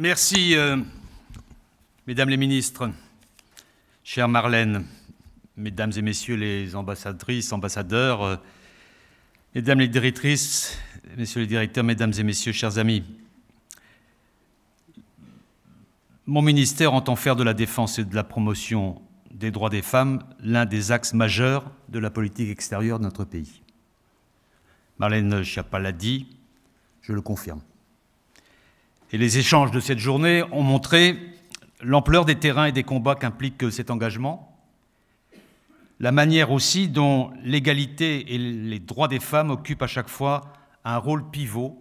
Merci, euh, Mesdames les ministres, chère Marlène, Mesdames et Messieurs les ambassadrices, ambassadeurs, euh, Mesdames les directrices, Messieurs les directeurs, Mesdames et Messieurs, chers amis. Mon ministère entend faire de la défense et de la promotion des droits des femmes l'un des axes majeurs de la politique extérieure de notre pays. Marlène Schiappa l'a dit, je le confirme. Et les échanges de cette journée ont montré l'ampleur des terrains et des combats qu'implique euh, cet engagement, la manière aussi dont l'égalité et les droits des femmes occupent à chaque fois un rôle pivot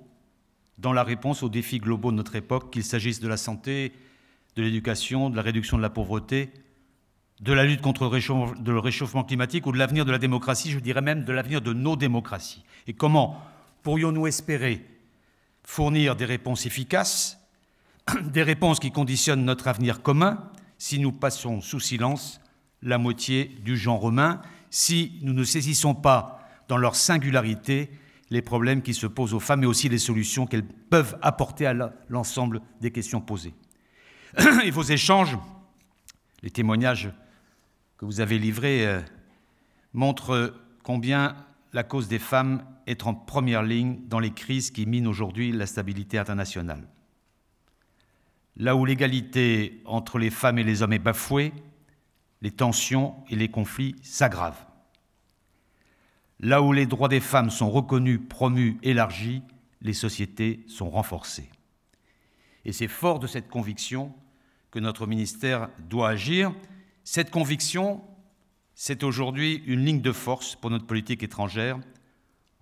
dans la réponse aux défis globaux de notre époque, qu'il s'agisse de la santé, de l'éducation, de la réduction de la pauvreté, de la lutte contre le, le réchauffement climatique ou de l'avenir de la démocratie, je dirais même de l'avenir de nos démocraties. Et comment pourrions-nous espérer fournir des réponses efficaces, des réponses qui conditionnent notre avenir commun, si nous passons sous silence la moitié du genre humain, si nous ne saisissons pas dans leur singularité les problèmes qui se posent aux femmes et aussi les solutions qu'elles peuvent apporter à l'ensemble des questions posées. Et vos échanges, les témoignages que vous avez livrés euh, montrent combien la cause des femmes est en première ligne dans les crises qui minent aujourd'hui la stabilité internationale. Là où l'égalité entre les femmes et les hommes est bafouée, les tensions et les conflits s'aggravent. Là où les droits des femmes sont reconnus, promus, élargis, les sociétés sont renforcées. Et c'est fort de cette conviction que notre ministère doit agir, cette conviction c'est aujourd'hui une ligne de force pour notre politique étrangère,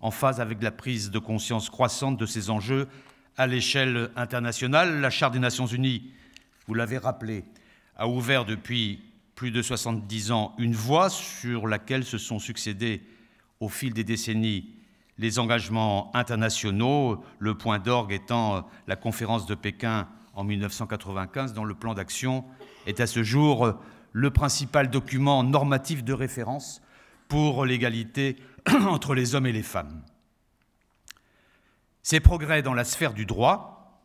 en phase avec la prise de conscience croissante de ces enjeux à l'échelle internationale. La Charte des Nations Unies, vous l'avez rappelé, a ouvert depuis plus de 70 ans une voie sur laquelle se sont succédés au fil des décennies les engagements internationaux, le point d'orgue étant la conférence de Pékin en 1995, dont le plan d'action est à ce jour le principal document normatif de référence pour l'égalité entre les hommes et les femmes. Ces progrès dans la sphère du droit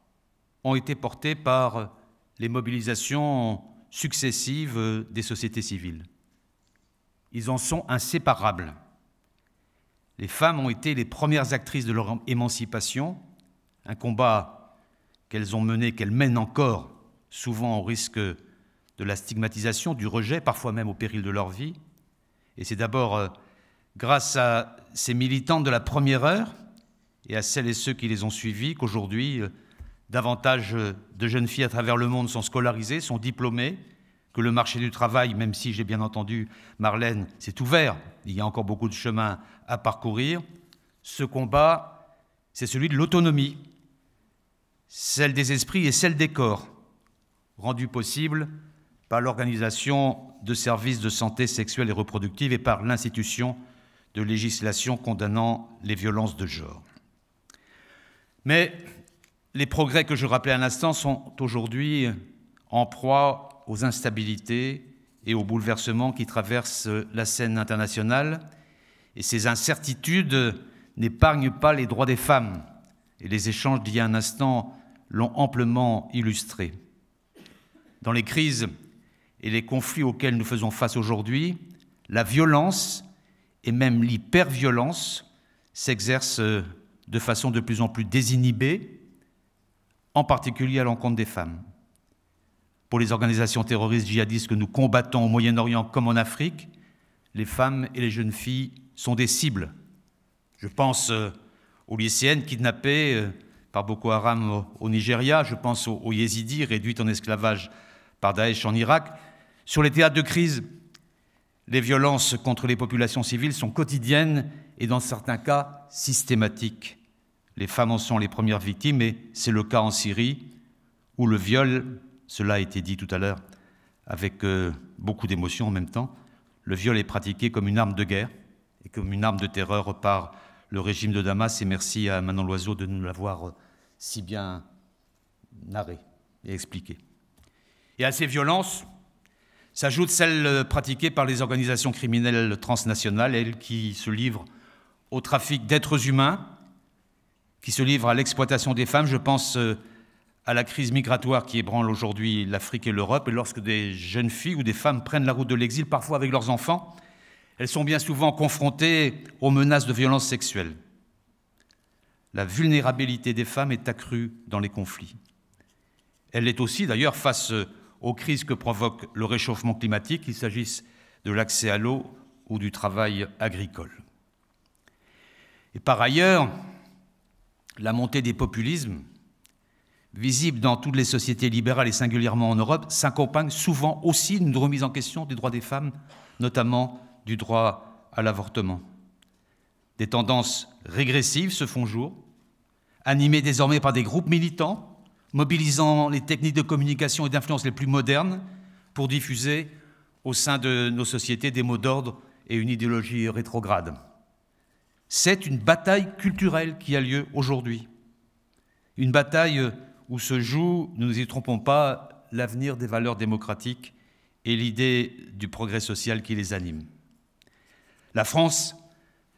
ont été portés par les mobilisations successives des sociétés civiles. Ils en sont inséparables. Les femmes ont été les premières actrices de leur émancipation, un combat qu'elles ont mené, qu'elles mènent encore, souvent au risque de la stigmatisation, du rejet, parfois même au péril de leur vie. Et c'est d'abord euh, grâce à ces militantes de la première heure et à celles et ceux qui les ont suivis qu'aujourd'hui, euh, davantage euh, de jeunes filles à travers le monde sont scolarisées, sont diplômées, que le marché du travail, même si j'ai bien entendu Marlène, s'est ouvert, il y a encore beaucoup de chemin à parcourir. Ce combat, c'est celui de l'autonomie, celle des esprits et celle des corps, rendue possible par l'Organisation de services de santé sexuelle et reproductive et par l'institution de législation condamnant les violences de genre. Mais les progrès que je rappelais à l'instant sont aujourd'hui en proie aux instabilités et aux bouleversements qui traversent la scène internationale, et ces incertitudes n'épargnent pas les droits des femmes, et les échanges d'il y a un instant l'ont amplement illustré. Dans les crises et les conflits auxquels nous faisons face aujourd'hui, la violence et même l'hyperviolence s'exercent euh, de façon de plus en plus désinhibée, en particulier à l'encontre des femmes. Pour les organisations terroristes djihadistes que nous combattons au Moyen-Orient comme en Afrique, les femmes et les jeunes filles sont des cibles. Je pense euh, aux lycéennes kidnappées euh, par Boko Haram au Nigeria, je pense aux yézidis réduites en esclavage par Daesh en Irak, sur les théâtres de crise, les violences contre les populations civiles sont quotidiennes et dans certains cas systématiques. Les femmes en sont les premières victimes et c'est le cas en Syrie où le viol, cela a été dit tout à l'heure avec euh, beaucoup d'émotion en même temps, le viol est pratiqué comme une arme de guerre et comme une arme de terreur par le régime de Damas et merci à Manon Loiseau de nous l'avoir euh, si bien narré et expliqué. Et à ces violences, S'ajoutent celle euh, pratiquées par les organisations criminelles transnationales, elles qui se livrent au trafic d'êtres humains, qui se livrent à l'exploitation des femmes. Je pense euh, à la crise migratoire qui ébranle aujourd'hui l'Afrique et l'Europe. Et lorsque des jeunes filles ou des femmes prennent la route de l'exil, parfois avec leurs enfants, elles sont bien souvent confrontées aux menaces de violences sexuelles. La vulnérabilité des femmes est accrue dans les conflits. Elle l'est aussi d'ailleurs face euh, aux crises que provoque le réchauffement climatique, qu'il s'agisse de l'accès à l'eau ou du travail agricole. Et par ailleurs, la montée des populismes, visible dans toutes les sociétés libérales et singulièrement en Europe, s'accompagne souvent aussi d'une remise en question des droits des femmes, notamment du droit à l'avortement. Des tendances régressives se font jour, animées désormais par des groupes militants mobilisant les techniques de communication et d'influence les plus modernes pour diffuser au sein de nos sociétés des mots d'ordre et une idéologie rétrograde. C'est une bataille culturelle qui a lieu aujourd'hui. Une bataille où se joue, nous ne nous y trompons pas, l'avenir des valeurs démocratiques et l'idée du progrès social qui les anime. La France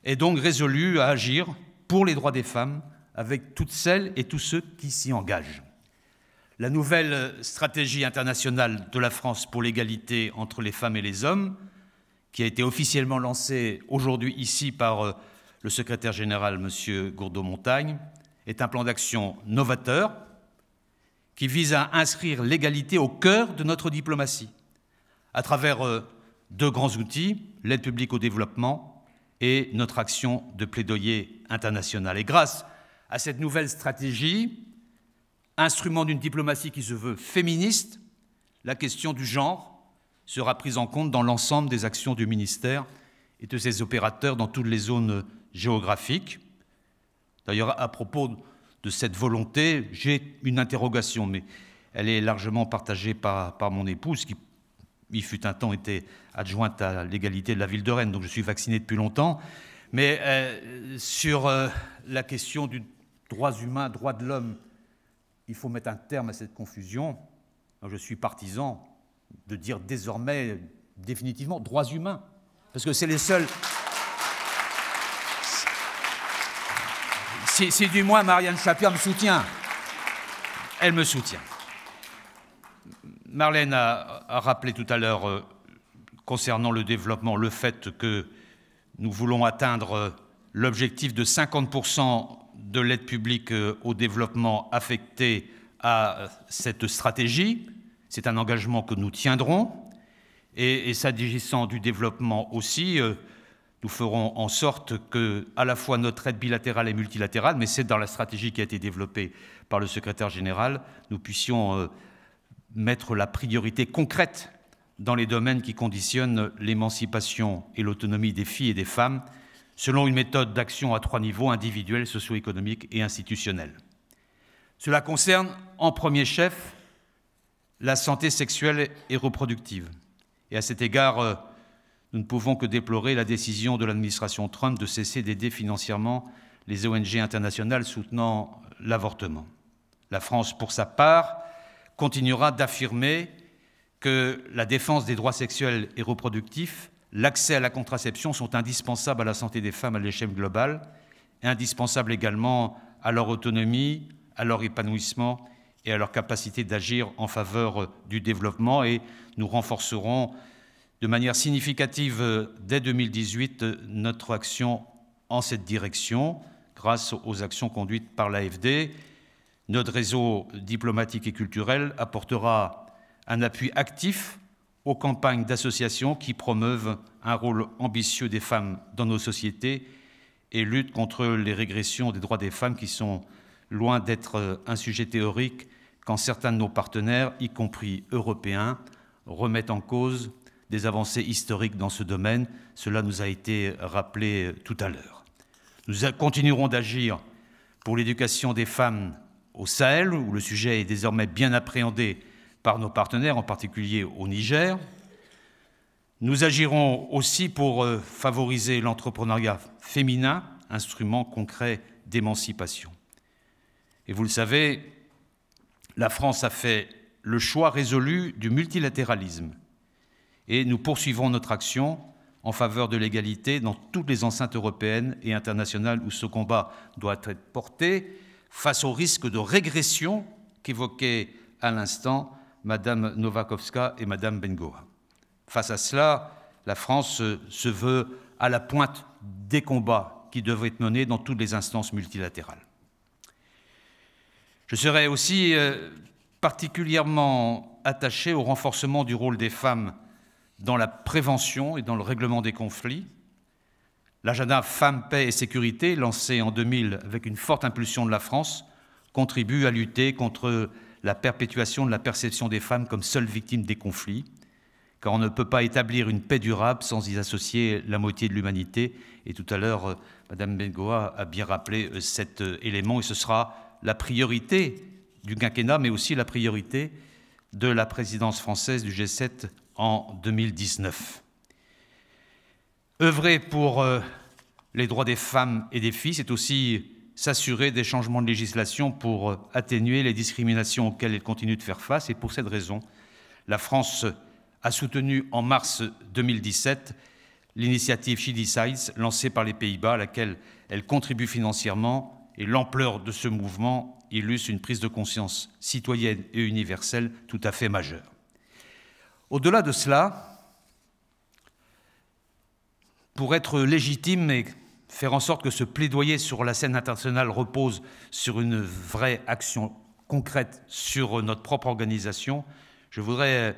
est donc résolue à agir pour les droits des femmes avec toutes celles et tous ceux qui s'y engagent. La nouvelle stratégie internationale de la France pour l'égalité entre les femmes et les hommes, qui a été officiellement lancée aujourd'hui ici par euh, le secrétaire général, M. Gourdeau-Montagne, est un plan d'action novateur qui vise à inscrire l'égalité au cœur de notre diplomatie, à travers euh, deux grands outils, l'aide publique au développement et notre action de plaidoyer international. Et grâce à cette nouvelle stratégie, instrument d'une diplomatie qui se veut féministe, la question du genre sera prise en compte dans l'ensemble des actions du ministère et de ses opérateurs dans toutes les zones géographiques. D'ailleurs, à propos de cette volonté, j'ai une interrogation, mais elle est largement partagée par, mon épouse, qui, il fut un temps, était adjointe à l'égalité de la ville de Rennes, donc je suis vacciné depuis longtemps. Mais euh, sur euh, la question du droit humain, droit de l'homme, il faut mettre un terme à cette confusion. Je suis partisan de dire désormais définitivement droits humains, parce que c'est les seuls. Si, du moins Marianne Chapier me soutient, elle me soutient. Marlène a, rappelé tout à l'heure euh, concernant le développement le fait que nous voulons atteindre euh, l'objectif de 50% de l'aide publique euh, au développement affectée à euh, cette stratégie. C'est un engagement que nous tiendrons. Et, s'agissant du développement aussi, euh, nous ferons en sorte que, à la fois notre aide bilatérale et multilatérale, mais c'est dans la stratégie qui a été développée par le secrétaire général, nous puissions mettre la priorité concrète dans les domaines qui conditionnent l'émancipation et l'autonomie des filles et des femmes selon une méthode d'action à trois niveaux, individuel, socio-économique et institutionnel. Cela concerne en premier chef la santé sexuelle et reproductive. Et à cet égard, euh, nous ne pouvons que déplorer la décision de l'administration Trump de cesser d'aider financièrement les ONG internationales soutenant l'avortement. La France, pour sa part, continuera d'affirmer que la défense des droits sexuels et reproductifs l'accès à la contraception sont indispensables à la santé des femmes à l'échelle globale, et indispensables également à leur autonomie, à leur épanouissement et à leur capacité d'agir en faveur euh, du développement. Et nous renforcerons de manière significative euh, dès 2018 euh, notre action en cette direction grâce aux actions conduites par l'AFD. Notre réseau diplomatique et culturel apportera un appui actif aux campagnes d'associations qui promeuvent un rôle ambitieux des femmes dans nos sociétés et luttent contre les régressions des droits des femmes qui sont loin d'être euh, un sujet théorique quand certains de nos partenaires, y compris européens, remettent en cause des avancées historiques dans ce domaine. Cela nous a été rappelé euh, tout à l'heure. Nous continuerons d'agir pour l'éducation des femmes au Sahel, où le sujet est désormais bien appréhendé par nos partenaires, en particulier au Niger. Nous agirons aussi pour euh, favoriser l'entrepreneuriat féminin, instrument concret d'émancipation. Et vous le savez, la France a fait le choix résolu du multilatéralisme et nous poursuivons notre action en faveur de l'égalité dans toutes les enceintes européennes et internationales où ce combat doit être porté face au risque de régression qu'évoquait à l'instant Madame Novakovska et Madame Bengoa. Face à cela, la France se veut à la pointe des combats qui devraient être menés dans toutes les instances multilatérales. Je serai aussi euh, particulièrement attaché au renforcement du rôle des femmes dans la prévention et dans le règlement des conflits. L'agenda Femmes, Paix et Sécurité, lancé en 2000 avec une forte impulsion de la France, contribue à lutter contre la perpétuation de la perception des femmes comme seules victimes des conflits, car on ne peut pas établir une paix durable sans y associer la moitié de l'humanité. Et tout à l'heure, euh, Madame Bengoa a bien rappelé euh, cet euh, élément, et ce sera la priorité du quinquennat, mais aussi la priorité de la présidence française du G7 en 2019. Œuvrer pour les droits des femmes et des filles, c'est aussi s'assurer des changements de législation pour euh, atténuer les discriminations auxquelles elle continue de faire face. Et pour cette raison, la France a soutenu en mars 2017 l'initiative She Decides, lancée par les Pays-Bas, à laquelle elle contribue financièrement. Et l'ampleur de ce mouvement illustre une prise de conscience citoyenne et universelle tout à fait majeure. Au-delà de cela, pour être légitime et faire en sorte que ce plaidoyer sur la scène internationale repose sur une vraie action concrète sur notre propre organisation, je voudrais euh,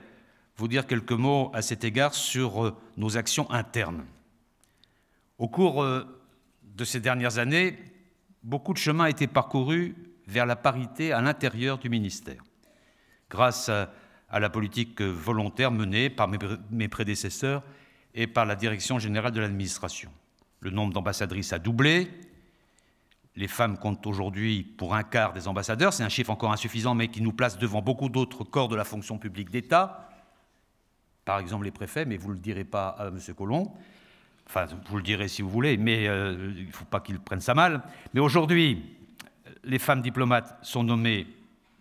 vous dire quelques mots à cet égard sur euh, nos actions internes. Au cours euh, de ces dernières années, beaucoup de chemin a été parcouru vers la parité à l'intérieur du ministère, grâce à la politique volontaire menée par mes prédécesseurs et par la Direction générale de l'administration. Le nombre d'ambassadrices a doublé. Les femmes comptent aujourd'hui pour un quart des ambassadeurs. C'est un chiffre encore insuffisant, mais qui nous place devant beaucoup d'autres corps de la fonction publique d'État. Par exemple, les préfets, mais vous ne le direz pas à M. Collomb. Enfin, vous le direz si vous voulez, mais euh, il ne faut pas qu'ils prennent ça mal. Mais aujourd'hui, les femmes diplomates sont nommées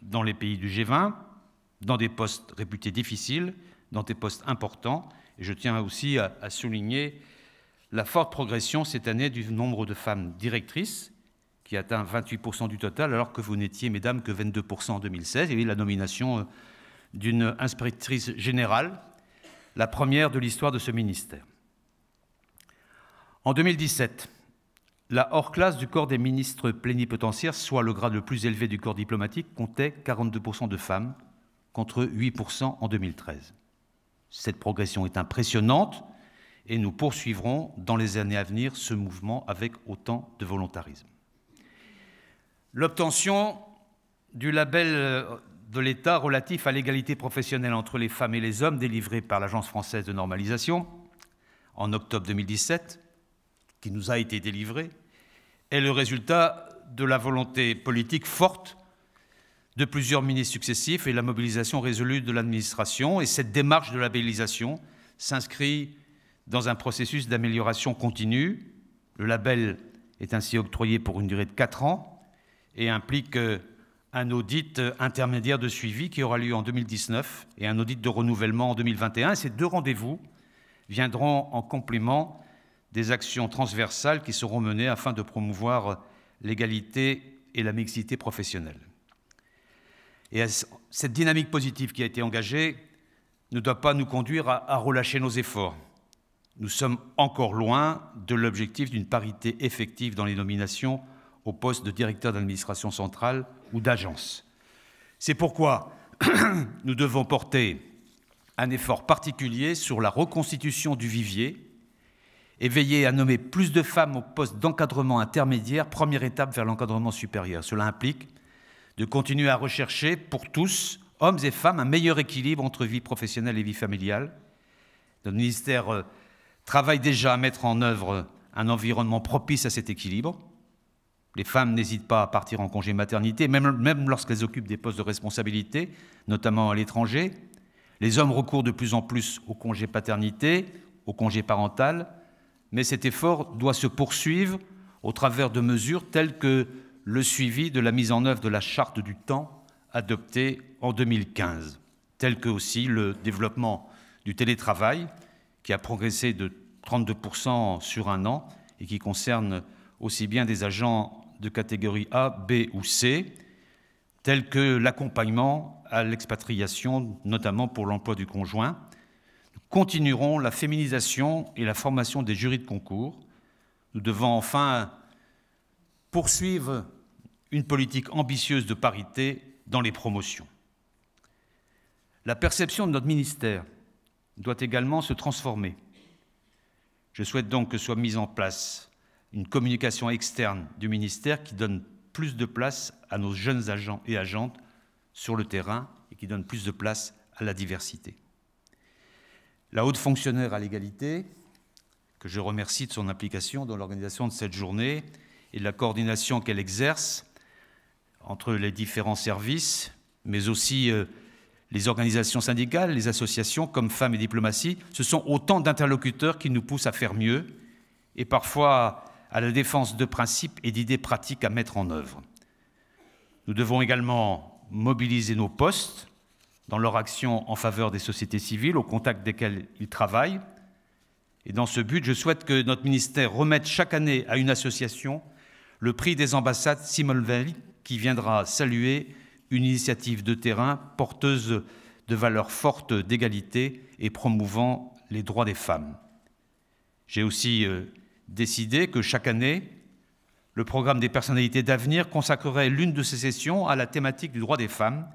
dans les pays du G20, dans des postes réputés difficiles, dans des postes importants. Et je tiens aussi à souligner la forte progression cette année du nombre de femmes directrices, qui atteint 28% du total, alors que vous n'étiez, mesdames, que 22% en 2016. Et y la nomination euh, d'une inspectrice générale, la première de l'histoire de ce ministère. En 2017, la hors-classe du corps des ministres plénipotentiaires, soit le grade le plus élevé du corps diplomatique, comptait 42% de femmes, contre 8% en 2013. Cette progression est impressionnante et nous poursuivrons dans les années à venir ce mouvement avec autant de volontarisme. L'obtention du label euh, de l'État relatif à l'égalité professionnelle entre les femmes et les hommes délivré par l'Agence française de normalisation en octobre 2017, qui nous a été délivré, est le résultat de la volonté politique forte de plusieurs ministres successifs et la mobilisation résolue de l'administration. Et cette démarche de labellisation s'inscrit dans un processus d'amélioration continue. Le label est ainsi octroyé pour une durée de 4 ans et implique euh, un audit euh, intermédiaire de suivi qui aura lieu en 2019 et un audit de renouvellement en 2021. Ces deux rendez-vous viendront en complément des actions transversales qui seront menées afin de promouvoir l'égalité et la mixité professionnelle. Et cette dynamique positive qui a été engagée ne doit pas nous conduire à relâcher nos efforts. Nous sommes encore loin de l'objectif d'une parité effective dans les nominations au poste de directeur d'administration centrale ou d'agence. C'est pourquoi nous devons porter un effort particulier sur la reconstitution du vivier et veiller à nommer plus de femmes au poste d'encadrement intermédiaire, première étape vers l'encadrement supérieur. Cela implique de continuer à rechercher pour tous, hommes et femmes, un meilleur équilibre entre vie professionnelle et vie familiale. Dans le ministère euh, travaillent déjà à mettre en œuvre un environnement propice à cet équilibre. Les femmes n'hésitent pas à partir en congé maternité, même, lorsqu'elles occupent des postes de responsabilité, notamment à l'étranger. Les hommes recourent de plus en plus au congé paternité, au congé parental, mais cet effort doit se poursuivre au travers de mesures telles que le suivi de la mise en œuvre de la charte du temps adoptée en 2015, telles que aussi le développement du télétravail, qui a progressé de 32% sur un an et qui concerne aussi bien des agents de catégorie A, B ou C, tels que l'accompagnement à l'expatriation, notamment pour l'emploi du conjoint. Nous continuerons la féminisation et la formation des jurys de concours. Nous devons enfin poursuivre une politique ambitieuse de parité dans les promotions. La perception de notre ministère doit également se transformer. Je souhaite donc que soit mise en place une communication externe du ministère qui donne plus de place à nos jeunes agents et agentes sur le terrain et qui donne plus de place à la diversité. La haute fonctionnaire à l'égalité, que je remercie de son implication dans l'organisation de cette journée et de la coordination qu'elle exerce entre les différents services, mais aussi euh, les organisations syndicales, les associations comme Femmes et Diplomatie, ce sont autant d'interlocuteurs qui nous poussent à faire mieux et parfois à la défense de principes et d'idées pratiques à mettre en œuvre. Nous devons également mobiliser nos postes dans leur action en faveur des sociétés civiles au contact desquelles ils travaillent. Et dans ce but, je souhaite que notre ministère remette chaque année à une association le prix des ambassades Simone Veil qui viendra saluer une initiative de terrain porteuse de valeurs fortes d'égalité et promouvant les droits des femmes. J'ai aussi euh, décidé que chaque année, le programme des personnalités d'avenir consacrerait l'une de ses sessions à la thématique du droit des femmes,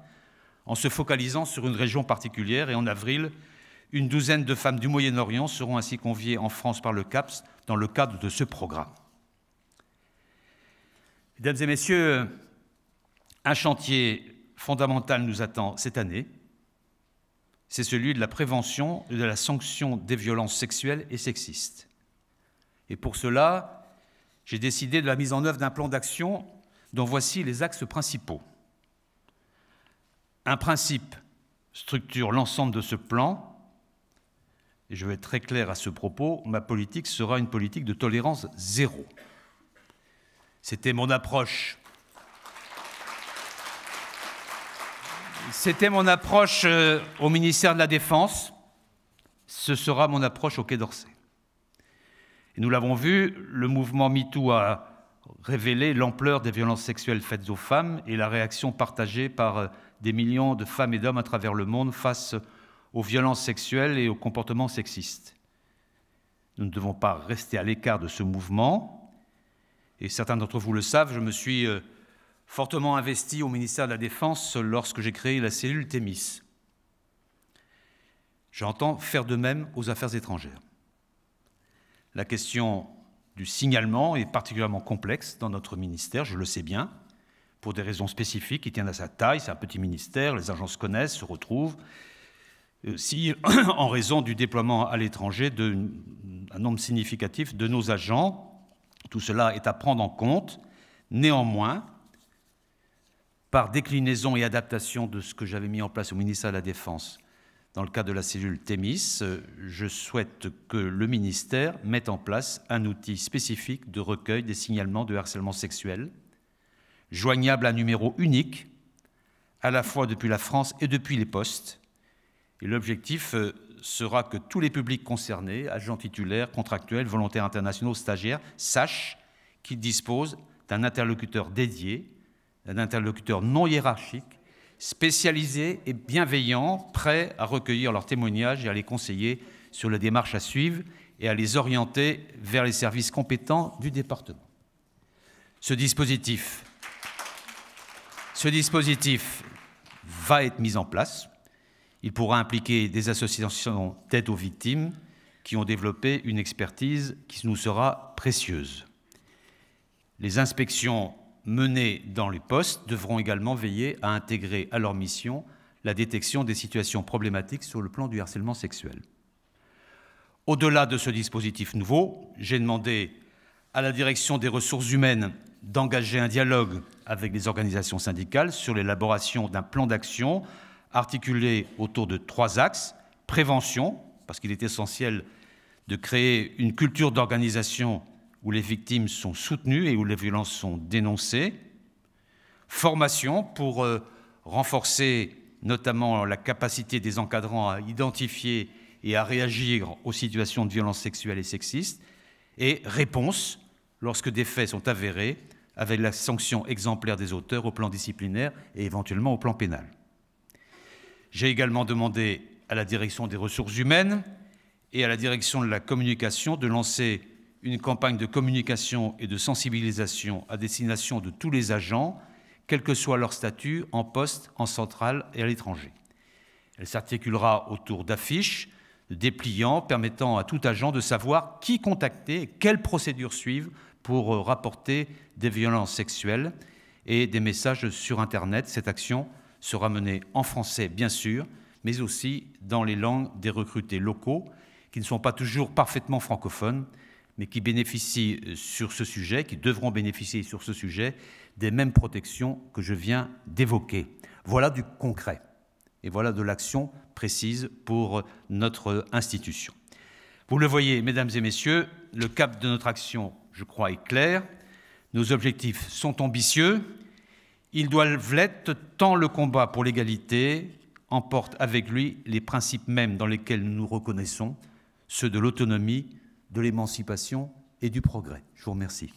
en se focalisant sur une région particulière. Et en avril, une douzaine de femmes du Moyen-Orient seront ainsi conviées en France par le CAPS dans le cadre de ce programme. Mesdames et Messieurs, un chantier fondamental nous attend cette année, c'est celui de la prévention et de la sanction des violences sexuelles et sexistes. Et pour cela, j'ai décidé de la mise en œuvre d'un plan d'action dont voici les axes principaux. Un principe structure l'ensemble de ce plan. Et je vais être très clair à ce propos, ma politique sera une politique de tolérance zéro. C'était mon approche C'était mon approche euh, au ministère de la Défense. Ce sera mon approche au Quai d'Orsay. nous l'avons vu, le mouvement MeToo a révélé l'ampleur des violences sexuelles faites aux femmes et la réaction partagée par euh, des millions de femmes et d'hommes à travers le monde face aux violences sexuelles et aux comportements sexistes. Nous ne devons pas rester à l'écart de ce mouvement. Et certains d'entre vous le savent, je me suis euh, fortement investi au ministère de la Défense lorsque j'ai créé la cellule Témis. J'entends faire de même aux affaires étrangères. La question du signalement est particulièrement complexe dans notre ministère, je le sais bien, pour des raisons spécifiques qui tiennent à sa taille. C'est un petit ministère, les agents se connaissent, se retrouvent. Euh, si, en raison du déploiement à l'étranger d'un nombre significatif de nos agents, tout cela est à prendre en compte. Néanmoins, par déclinaison et adaptation de ce que j'avais mis en place au ministère de la Défense dans le cadre de la cellule Temis, euh, je souhaite que le ministère mette en place un outil spécifique de recueil des signalements de harcèlement sexuel, joignable à un numéro unique, à la fois depuis la France et depuis les postes. Et l'objectif euh, sera que tous les publics concernés, agents titulaires, contractuels, volontaires internationaux, stagiaires, sachent qu'ils disposent d'un interlocuteur dédié d'un interlocuteur non hiérarchique, spécialisé et bienveillant, prêt à recueillir leurs témoignages et à les conseiller sur la démarche à suivre et à les orienter vers les services compétents du département. Ce dispositif, ce dispositif va être mis en place. Il pourra impliquer des associations d'aide aux victimes qui ont développé une expertise qui nous sera précieuse. Les inspections menées dans les postes devront également veiller à intégrer à leur mission la détection des situations problématiques sur le plan du harcèlement sexuel. Au-delà de ce dispositif nouveau, j'ai demandé à la direction des ressources humaines d'engager un dialogue avec les organisations syndicales sur l'élaboration d'un plan d'action articulé autour de trois axes. Prévention, parce qu'il est essentiel de créer une culture d'organisation où les victimes sont soutenues et où les violences sont dénoncées. Formation pour euh, renforcer notamment la capacité des encadrants à identifier et à réagir aux situations de violence sexuelles et sexistes. Et réponse lorsque des faits sont avérés avec la sanction exemplaire des auteurs au plan disciplinaire et éventuellement au plan pénal. J'ai également demandé à la direction des ressources humaines et à la direction de la communication de lancer une campagne de communication et de sensibilisation à destination de tous les agents, quel que soit leur statut, en poste, en centrale et à l'étranger. Elle s'articulera autour d'affiches, de dépliants permettant à tout agent de savoir qui contacter et quelles procédures suivre pour euh, rapporter des violences sexuelles et des messages sur Internet. Cette action sera menée en français, bien sûr, mais aussi dans les langues des recrutés locaux, qui ne sont pas toujours parfaitement francophones, mais qui bénéficient euh, sur ce sujet, qui devront bénéficier sur ce sujet des mêmes protections que je viens d'évoquer. Voilà du concret et voilà de l'action précise pour notre institution. Vous le voyez, mesdames et messieurs, le cap de notre action, je crois, est clair. Nos objectifs sont ambitieux. Ils doivent l'être tant le combat pour l'égalité emporte avec lui les principes mêmes dans lesquels nous nous reconnaissons, ceux de l'autonomie, de l'émancipation et du progrès. Je vous remercie.